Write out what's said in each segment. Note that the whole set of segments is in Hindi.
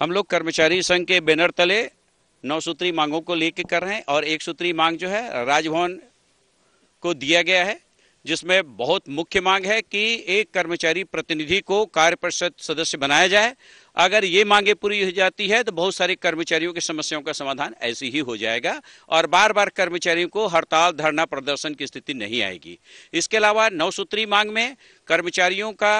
हम लोग कर्मचारी संघ के बैनर तले नौ सूत्री मांगों को लेकर कर रहे हैं और एक सूत्री मांग जो है राजभवन को दिया गया है जिसमें बहुत मुख्य मांग है कि एक कर्मचारी प्रतिनिधि को कार्य परिषद सदस्य बनाया जाए अगर ये मांगे पूरी हो जाती है तो बहुत सारे कर्मचारियों की समस्याओं का समाधान ऐसे ही हो जाएगा और बार बार कर्मचारियों को हड़ताल धरना प्रदर्शन की स्थिति नहीं आएगी इसके अलावा नौ सूत्री मांग में कर्मचारियों का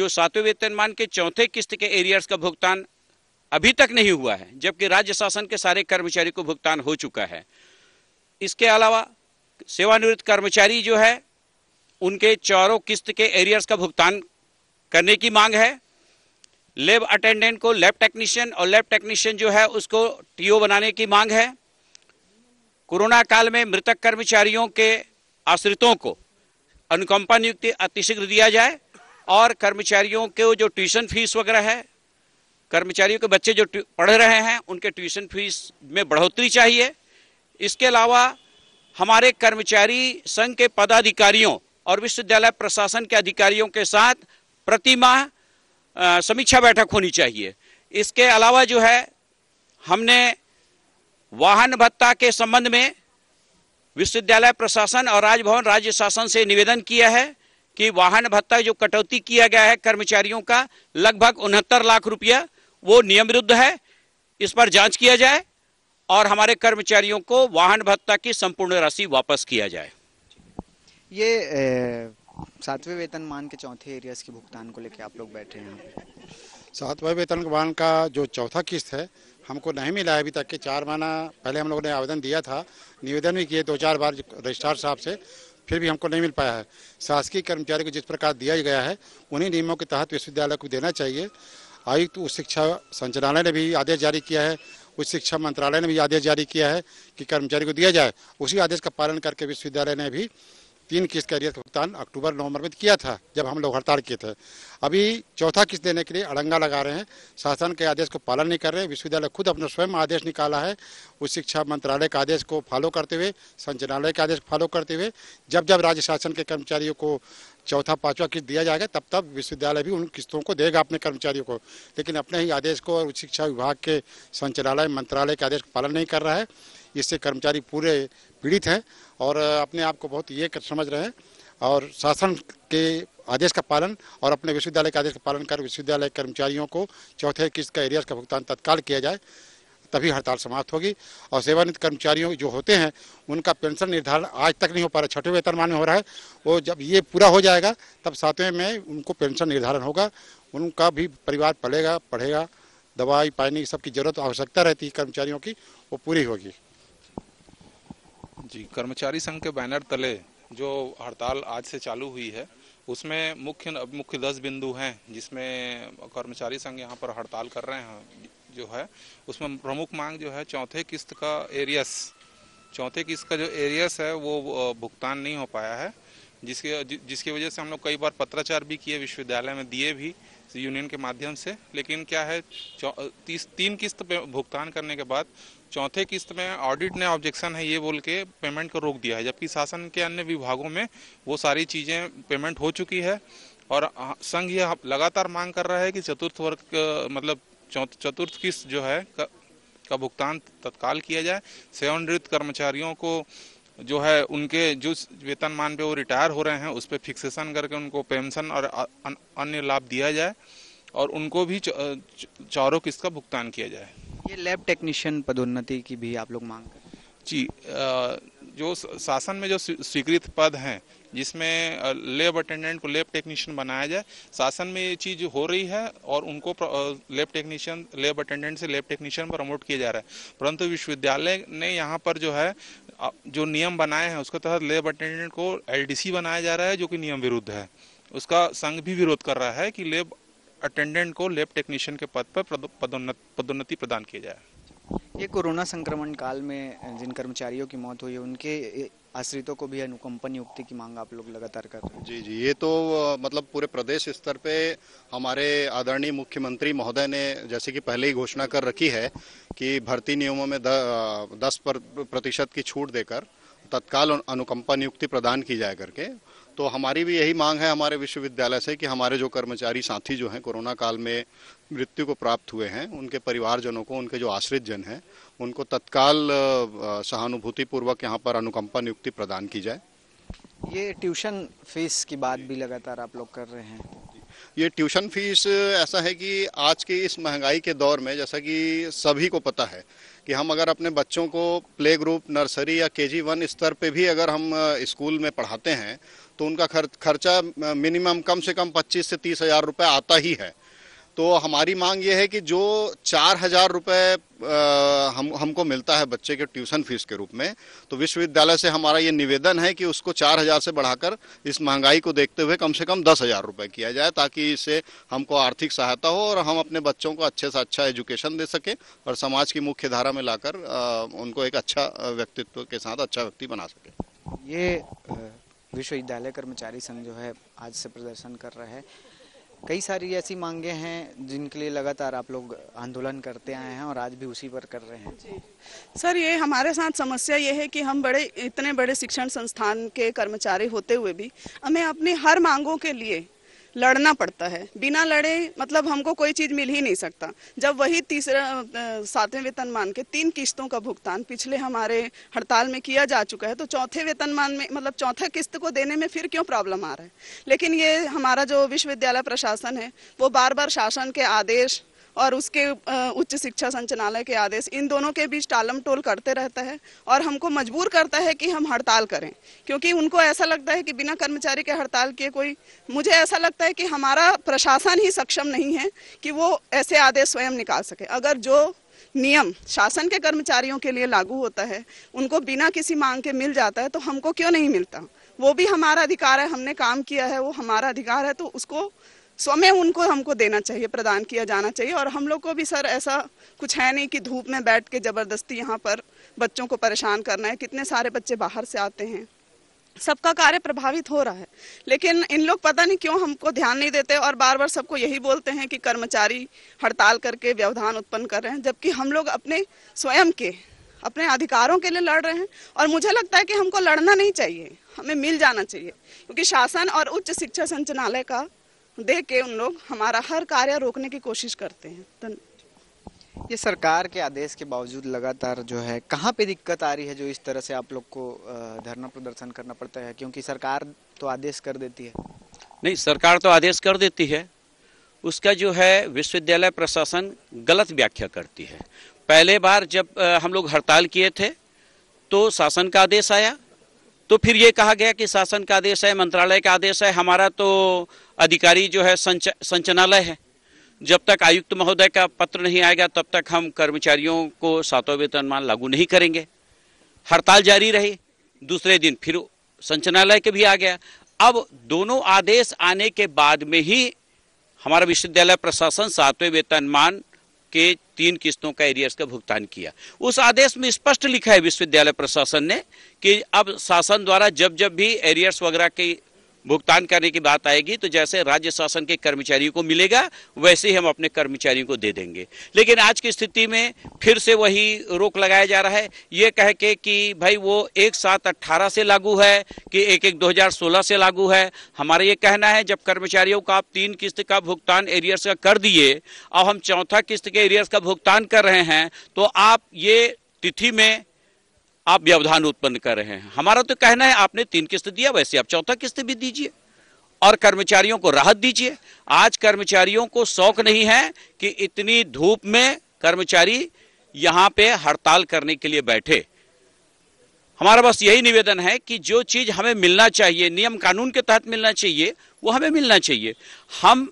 जो सातवें वेतनमान के चौथे किस्त के एरियर्स का भुगतान अभी तक नहीं हुआ है जबकि राज्य शासन के सारे कर्मचारी को भुगतान हो चुका है इसके अलावा सेवानिवृत्त कर्मचारी जो है उनके चारों किस्त के एरियर्स का भुगतान करने की मांग है लेब अटेंडेंट को लैब टेक्नीशियन और लैब टेक्नीशियन जो है उसको टीओ बनाने की मांग है कोरोना काल में मृतक कर्मचारियों के आश्रितों को अनुकंपा नियुक्ति अतिशीघ्र दिया जाए और कर्मचारियों के जो ट्यूशन फीस वगैरह है कर्मचारियों के बच्चे जो पढ़ रहे हैं उनके ट्यूशन फीस में बढ़ोतरी चाहिए इसके अलावा हमारे कर्मचारी संघ के पदाधिकारियों और विश्वविद्यालय प्रशासन के अधिकारियों के साथ प्रतिमाह समीक्षा बैठक होनी चाहिए इसके अलावा जो है हमने वाहन भत्ता के संबंध में विश्वविद्यालय प्रशासन और राजभवन राज्य शासन से निवेदन किया है कि वाहन भत्ता जो कटौती किया गया है कर्मचारियों का लगभग उनहत्तर लाख रुपया वो नियम विरुद्ध है इस पर जांच किया जाए और हमारे कर्मचारियों को वाहन भत्ता की संपूर्ण राशि वापस किया जाए ये सातवें मान के चौथे एरियाज के भुगतान को लेकर आप लोग बैठे हैं सातवें मान का जो चौथा किस्त है हमको नहीं मिला है अभी तक के चार महीना पहले हम लोगों ने आवेदन दिया था निवेदन भी किए दो चार बार रजिस्ट्रार साहब से फिर भी हमको नहीं मिल पाया है शासकीय कर्मचारी को जिस प्रकार दिया गया है उन्हीं नियमों के तहत विश्वविद्यालय को देना चाहिए आयुक्त उच्च शिक्षा संचालनालय ने भी आदेश जारी किया है उच्च शिक्षा मंत्रालय ने भी आदेश जारी किया है कि कर्मचारी को दिया जाए उसी आदेश का पालन करके विश्वविद्यालय ने भी तीन किस्त का का भुगतान अक्टूबर नवंबर में किया था जब हम लोग हड़ताल किए थे अभी चौथा किस्त देने के लिए अड़ंगा लगा रहे हैं शासन के आदेश को पालन नहीं कर रहे विश्वविद्यालय खुद अपना स्वयं आदेश निकाला है उच्च शिक्षा मंत्रालय के आदेश को फॉलो करते हुए संचालनालय के आदेश को फॉलो करते हुए जब जब राज्य शासन के कर्मचारियों को चौथा पांचवा किस्त दिया जाएगा तब तब विश्वविद्यालय भी उन किस्तों को देगा अपने कर्मचारियों को लेकिन अपने ही आदेश को और उच्च शिक्षा विभाग के संचालय मंत्रालय के आदेश का पालन नहीं कर रहा है इससे कर्मचारी पूरे पीड़ित हैं और अपने आप को बहुत ये समझ रहे हैं और शासन के आदेश का पालन और अपने विश्वविद्यालय के आदेश का पालन कर विश्वविद्यालय कर्मचारियों को चौथे किस्त का एरियाज का भुगतान तत्काल किया जाए तभी हड़ताल समाप्त होगी और सेवानित कर्मचारियों जो होते हैं उनका पेंशन निर्धारण आज तक नहीं हो पा रहा छठे मान में हो रहा है वो जब ये पूरा हो जाएगा तब सातवें में उनको पेंशन निर्धारण होगा उनका भी परिवार पलेगा पढ़ेगा दवाई पानी सबकी जरूरत आवश्यकता रहती है कर्मचारियों की वो पूरी होगी जी कर्मचारी संघ के बैनर तले जो हड़ताल आज से चालू हुई है उसमें मुख्य मुख्य दस बिंदु हैं जिसमें कर्मचारी संघ यहाँ पर हड़ताल कर रहे हैं जो है उसमें प्रमुख मांग जो है चौथे किस्त का एरियस चौथे किस्त का जो एरियस है वो भुगतान नहीं हो पाया है जिसके जि, जिसकी वजह से हम लोग कई बार पत्राचार भी किए विश्वविद्यालय में दिए भी यूनियन के माध्यम से लेकिन क्या है तीस तीन किस्त पे भुगतान करने के बाद चौथे किस्त में ऑडिट ने ऑब्जेक्शन है ये बोल के पेमेंट को रोक दिया है जबकि शासन के अन्य विभागों में वो सारी चीज़ें पेमेंट हो चुकी है और संघ यह लगातार मांग कर रहा है कि चतुर्थ वर्ग मतलब चतुर्थ किस्त जो है का, का भुगतान तत्काल किया जाए सेवानिवृत्त कर्मचारियों को जो है उनके जो मान पे वो रिटायर हो रहे हैं उस पर फिक्सेशन करके उनको पेंशन और अन्य लाभ दिया जाए और उनको भी चारों किस्त का भुगतान किया जाए ये लैब टेक्नीशियन पदोन्नति की भी आप लोग मांग कर जी जो शासन में जो स्वीकृत पद हैं जिसमें लेब अटेंडेंट को लेब टेक्नीशियन बनाया जाए शासन में ये चीज़ हो रही है और उनको लेब टेक्नीशियन लेब अटेंडेंट से लेब टेक्नीशियन प्रमोट किया जा रहा है परंतु विश्वविद्यालय ने यहाँ पर जो है जो नियम बनाए हैं उसके तहत लेब अटेंडेंट को एल बनाया जा रहा है जो कि नियम विरुद्ध है उसका संघ भी विरोध कर रहा है कि लेब अटेंडेंट को लेब टेक्नीशियन के पद पर पदोन्नति प्रदान किया जाए ये कोरोना संक्रमण काल में जिन कर्मचारियों की मौत हुई है उनके आश्रितों को भी अनुकंपन नियुक्ति की मांग आप लोग लगातार कर रहे हैं जी जी ये तो मतलब पूरे प्रदेश स्तर पे हमारे आदरणीय मुख्यमंत्री महोदय ने जैसे कि पहले ही घोषणा कर रखी है कि भर्ती नियमों में दस प्रतिशत की छूट देकर तत्काल अनुकंपा नियुक्ति प्रदान की जाए करके तो हमारी भी यही मांग है हमारे विश्वविद्यालय से कि हमारे जो कर्मचारी साथी जो हैं कोरोना काल में मृत्यु को प्राप्त हुए हैं उनके परिवारजनों को उनके जो आश्रित जन हैं उनको तत्काल सहानुभूतिपूर्वक यहाँ पर अनुकंपा नियुक्ति प्रदान की जाए ये ट्यूशन फीस की बात भी लगातार आप लोग कर रहे हैं ये ट्यूशन फीस ऐसा है कि आज की इस महंगाई के दौर में जैसा कि सभी को पता है कि हम अगर अपने बच्चों को प्ले ग्रुप नर्सरी या के जी वन स्तर पे भी अगर हम स्कूल में पढ़ाते हैं तो उनका खर्चा मिनिमम कम से कम पच्चीस से तीस हज़ार रुपये आता ही है तो हमारी मांग ये है कि जो चार हज़ार रुपये हम हमको मिलता है बच्चे के ट्यूशन फीस के रूप में तो विश्वविद्यालय से हमारा ये निवेदन है कि उसको चार हज़ार से बढ़ाकर इस महंगाई को देखते हुए कम से कम दस हज़ार रुपये किया जाए ताकि इससे हमको आर्थिक सहायता हो और हम अपने बच्चों को अच्छे से अच्छा एजुकेशन दे सकें और समाज की मुख्य धारा में लाकर उनको एक अच्छा व्यक्तित्व के साथ अच्छा व्यक्ति बना सकें ये विश्वविद्यालय कर्मचारी संघ जो है आज से प्रदर्शन कर रहा है कई सारी ऐसी मांगे हैं जिनके लिए लगातार आप लोग आंदोलन करते आए हैं और आज भी उसी पर कर रहे हैं सर ये हमारे साथ समस्या ये है कि हम बड़े इतने बड़े शिक्षण संस्थान के कर्मचारी होते हुए भी हमें अपनी हर मांगों के लिए लड़ना पड़ता है बिना लड़े मतलब हमको कोई चीज़ मिल ही नहीं सकता जब वही तीसरा सातवें वेतनमान के तीन किस्तों का भुगतान पिछले हमारे हड़ताल में किया जा चुका है तो चौथे वेतनमान में मतलब चौथा किस्त को देने में फिर क्यों प्रॉब्लम आ रहा है लेकिन ये हमारा जो विश्वविद्यालय प्रशासन है वो बार बार शासन के आदेश और उसके उच्च शिक्षा संचालय के आदेश इन दोनों के बीच टालम टोल करते रहता है और हमको मजबूर करता है कि हम हड़ताल करें क्योंकि उनको ऐसा लगता है कि बिना कर्मचारी के हड़ताल किए कोई मुझे ऐसा लगता है कि हमारा प्रशासन ही सक्षम नहीं है कि वो ऐसे आदेश स्वयं निकाल सके अगर जो नियम शासन के कर्मचारियों के लिए लागू होता है उनको बिना किसी मांग के मिल जाता है तो हमको क्यों नहीं मिलता वो भी हमारा अधिकार है हमने काम किया है वो हमारा अधिकार है तो उसको सो उनको हमको देना चाहिए प्रदान किया जाना चाहिए और हम लोग को भी सर ऐसा कुछ है नहीं कि धूप में बैठ के ज़बरदस्ती यहाँ पर बच्चों को परेशान करना है कितने सारे बच्चे बाहर से आते हैं सबका कार्य प्रभावित हो रहा है लेकिन इन लोग पता नहीं क्यों हमको ध्यान नहीं देते और बार बार सबको यही बोलते हैं कि कर्मचारी हड़ताल करके व्यवधान उत्पन्न कर रहे हैं जबकि हम लोग अपने स्वयं के अपने अधिकारों के लिए लड़ रहे हैं और मुझे लगता है कि हमको लड़ना नहीं चाहिए हमें मिल जाना चाहिए क्योंकि शासन और उच्च शिक्षा संचालय का दे के उन लोग हमारा हर कार्य रोकने की कोशिश करते हैं ये सरकार के आदेश के बावजूद लगातार जो है कहाँ पे दिक्कत आ रही है जो इस तरह से आप लोग को धरना प्रदर्शन करना पड़ता है क्योंकि सरकार तो आदेश कर देती है नहीं सरकार तो आदेश कर देती है उसका जो है विश्वविद्यालय प्रशासन गलत व्याख्या करती है पहले बार जब हम लोग हड़ताल किए थे तो शासन का आदेश आया तो फिर ये कहा गया कि शासन का आदेश है मंत्रालय का आदेश है हमारा तो अधिकारी जो है संच, संचनालय है जब तक आयुक्त महोदय का पत्र नहीं आएगा तब तक हम कर्मचारियों को सातों वेतनमान लागू नहीं करेंगे हड़ताल जारी रही दूसरे दिन फिर संचनालय के भी आ गया अब दोनों आदेश आने के बाद में ही हमारा विश्वविद्यालय प्रशासन सातवें वेतनमान के तीन किस्तों का एरियर्स का भुगतान किया उस आदेश में स्पष्ट लिखा है विश्वविद्यालय प्रशासन ने कि अब शासन द्वारा जब जब भी एरियर्स वगैरह की भुगतान करने की बात आएगी तो जैसे राज्य शासन के कर्मचारियों को मिलेगा वैसे ही हम अपने कर्मचारियों को दे देंगे लेकिन आज की स्थिति में फिर से वही रोक लगाया जा रहा है ये कह के कि भाई वो एक सात अट्ठारह से लागू है कि एक एक 2016 से लागू है हमारा ये कहना है जब कर्मचारियों का आप तीन किस्त का भुगतान एरियर्स का कर दिए और हम चौथा किस्त के एरियर्स का भुगतान कर रहे हैं तो आप ये तिथि में आप व्यवधान उत्पन्न कर रहे हैं हमारा तो कहना है आपने तीन किस्त दिया वैसे आप चौथा किस्त भी दीजिए और कर्मचारियों को राहत दीजिए आज कर्मचारियों को शौक नहीं है कि इतनी धूप में कर्मचारी यहाँ पे हड़ताल करने के लिए बैठे हमारा बस यही निवेदन है कि जो चीज़ हमें मिलना चाहिए नियम कानून के तहत मिलना चाहिए वो हमें मिलना चाहिए हम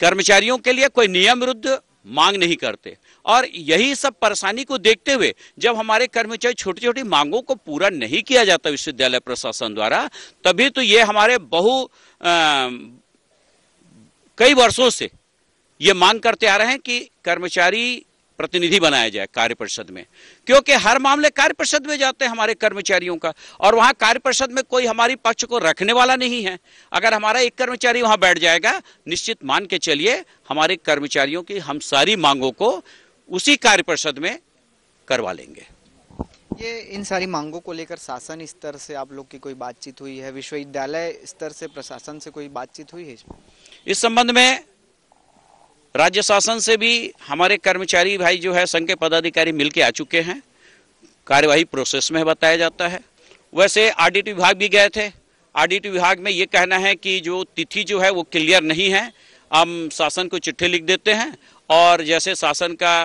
कर्मचारियों के लिए कोई नियम विरुद्ध मांग नहीं करते और यही सब परेशानी को देखते हुए जब हमारे कर्मचारी छोटी छोटी मांगों को पूरा नहीं किया जाता विश्वविद्यालय प्रशासन द्वारा तभी तो ये हमारे बहु आ, कई वर्षों से ये मांग करते आ रहे हैं कि कर्मचारी प्रतिनिधि बनाया जाए कार्य परिषद में क्योंकि हर मामले कार्य परिषद में जाते हैं हमारे कर्मचारियों का और वहां कार्य परिषद में कोई हमारी पक्ष को रखने वाला नहीं है अगर हमारा एक कर्मचारी वहां बैठ जाएगा निश्चित मान के चलिए हमारे कर्मचारियों की हम सारी मांगों को उसी कार्य परिषद में करवा लेंगे ये इन सारी मांगों को लेकर शासन स्तर से आप लोग की कोई बातचीत हुई है विश्वविद्यालय स्तर से प्रशासन से कोई बातचीत हुई है इस संबंध में राज्य शासन से भी हमारे कर्मचारी भाई जो है संघ के पदाधिकारी मिलके आ चुके हैं कार्यवाही प्रोसेस में बताया जाता है वैसे ऑडिट विभाग भी गए थे ऑडिट विभाग में ये कहना है कि जो तिथि जो है वो क्लियर नहीं है हम शासन को चिट्ठी लिख देते हैं और जैसे शासन का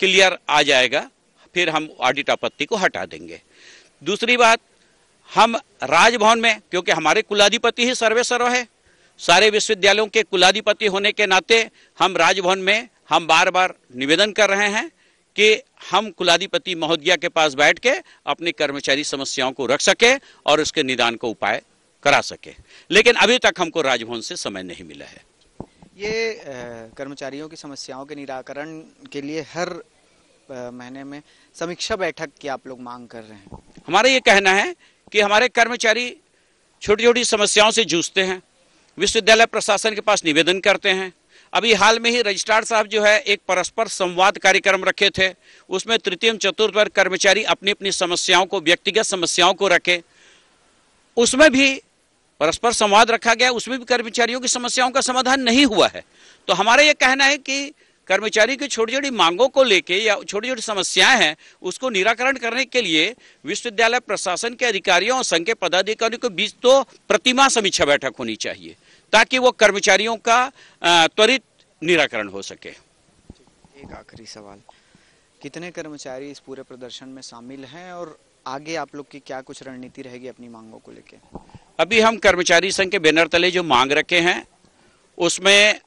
क्लियर आ जाएगा फिर हम ऑडिट आपत्ति को हटा देंगे दूसरी बात हम राजभवन में क्योंकि हमारे कुलाधिपति ही सर्वे सर्व है सारे विश्वविद्यालयों के कुलाधिपति होने के नाते हम राजभवन में हम बार बार निवेदन कर रहे हैं कि हम कुलाधिपति महोदया के पास बैठ के अपने कर्मचारी समस्याओं को रख सके और उसके निदान को उपाय करा सके लेकिन अभी तक हमको राजभवन से समय नहीं मिला है ये कर्मचारियों की समस्याओं के निराकरण के लिए हर महीने में समीक्षा बैठक की आप लोग मांग कर रहे हैं हमारा ये कहना है कि हमारे कर्मचारी छोटी छोटी समस्याओं से जूझते हैं विश्वविद्यालय प्रशासन के पास निवेदन करते हैं अभी हाल में ही रजिस्ट्रार साहब जो है एक परस्पर संवाद कार्यक्रम रखे थे उसमें तृतीय चतुर्थ वर्ग कर्मचारी अपनी अपनी समस्याओं को व्यक्तिगत समस्याओं को रखे उसमें भी परस्पर संवाद रखा गया उसमें भी कर्मचारियों की समस्याओं का समाधान नहीं हुआ है तो हमारा ये कहना है कि कर्मचारी की छोटी छोटी मांगों को लेके या छोटी छोटी समस्याएं हैं उसको निराकरण करने के लिए विश्वविद्यालय प्रशासन के अधिकारियों और संघ के पदाधिकारियों के बीच तो प्रतिमा समीक्षा बैठक होनी चाहिए ताकि वो कर्मचारियों का त्वरित निराकरण हो सके एक आखिरी सवाल कितने कर्मचारी इस पूरे प्रदर्शन में शामिल हैं और आगे आप लोग की क्या कुछ रणनीति रहेगी अपनी मांगों को लेकर अभी हम कर्मचारी संघ के बैनर तले जो मांग रखे हैं उसमें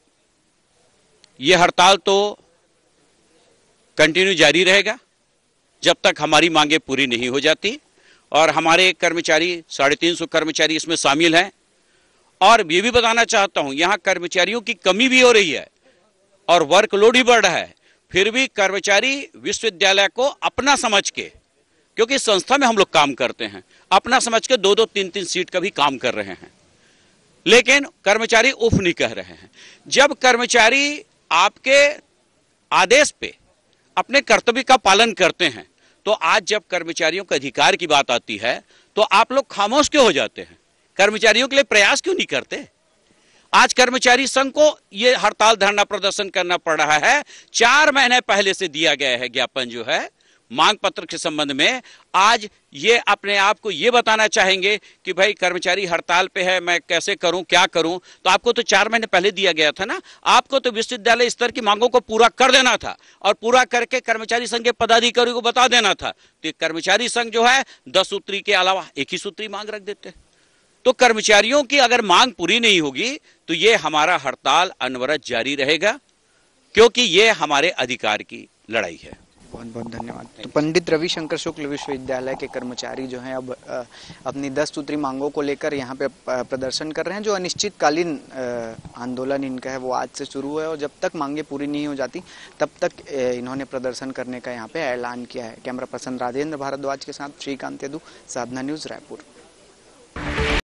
ये हड़ताल तो कंटिन्यू जारी रहेगा जब तक हमारी मांगे पूरी नहीं हो जाती और हमारे कर्मचारी साढ़े तीन सौ कर्मचारी इसमें शामिल हैं और ये भी बताना चाहता हूं यहां कर्मचारियों की कमी भी हो रही है और वर्कलोड भी बढ़ रहा है फिर भी कर्मचारी विश्वविद्यालय को अपना समझ के क्योंकि संस्था में हम लोग काम करते हैं अपना समझ के दो दो तीन तीन सीट का भी काम कर रहे हैं लेकिन कर्मचारी उफ नहीं कह रहे हैं जब कर्मचारी आपके आदेश पे अपने कर्तव्य का पालन करते हैं तो आज जब कर्मचारियों के अधिकार की बात आती है तो आप लोग खामोश क्यों हो जाते हैं कर्मचारियों के लिए प्रयास क्यों नहीं करते आज कर्मचारी संघ को यह हड़ताल धरना प्रदर्शन करना पड़ रहा है चार महीने पहले से दिया गया है ज्ञापन जो है मांग पत्र के संबंध में आज ये अपने आप को ये बताना चाहेंगे कि भाई कर्मचारी हड़ताल पे है मैं कैसे करूं क्या करूं तो आपको तो चार महीने पहले दिया गया था ना आपको तो विश्वविद्यालय स्तर की मांगों को पूरा कर देना था और पूरा करके कर्मचारी संघ के पदाधिकारी को बता देना था तो कर्मचारी संघ जो है दस सूत्री के अलावा एक ही सूत्री मांग रख देते हैं तो कर्मचारियों की अगर मांग पूरी नहीं होगी तो ये हमारा हड़ताल अनवरत जारी रहेगा क्योंकि ये हमारे अधिकार की लड़ाई है बहुत बहुत धन्यवाद तो पंडित रविशंकर शुक्ल विश्वविद्यालय के कर्मचारी जो हैं अब अपनी दस सूत्री मांगों को लेकर यहाँ पे प्रदर्शन कर रहे हैं जो अनिश्चितकालीन आंदोलन इनका है वो आज से शुरू है और जब तक मांगे पूरी नहीं हो जाती तब तक इन्होंने प्रदर्शन करने का यहाँ पे ऐलान किया है कैमरा पर्सन राजेंद्र भारद्वाज के साथ श्रीकांत यदु साधना न्यूज़ रायपुर